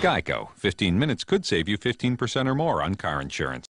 Geico. 15 minutes could save you 15% or more on car insurance.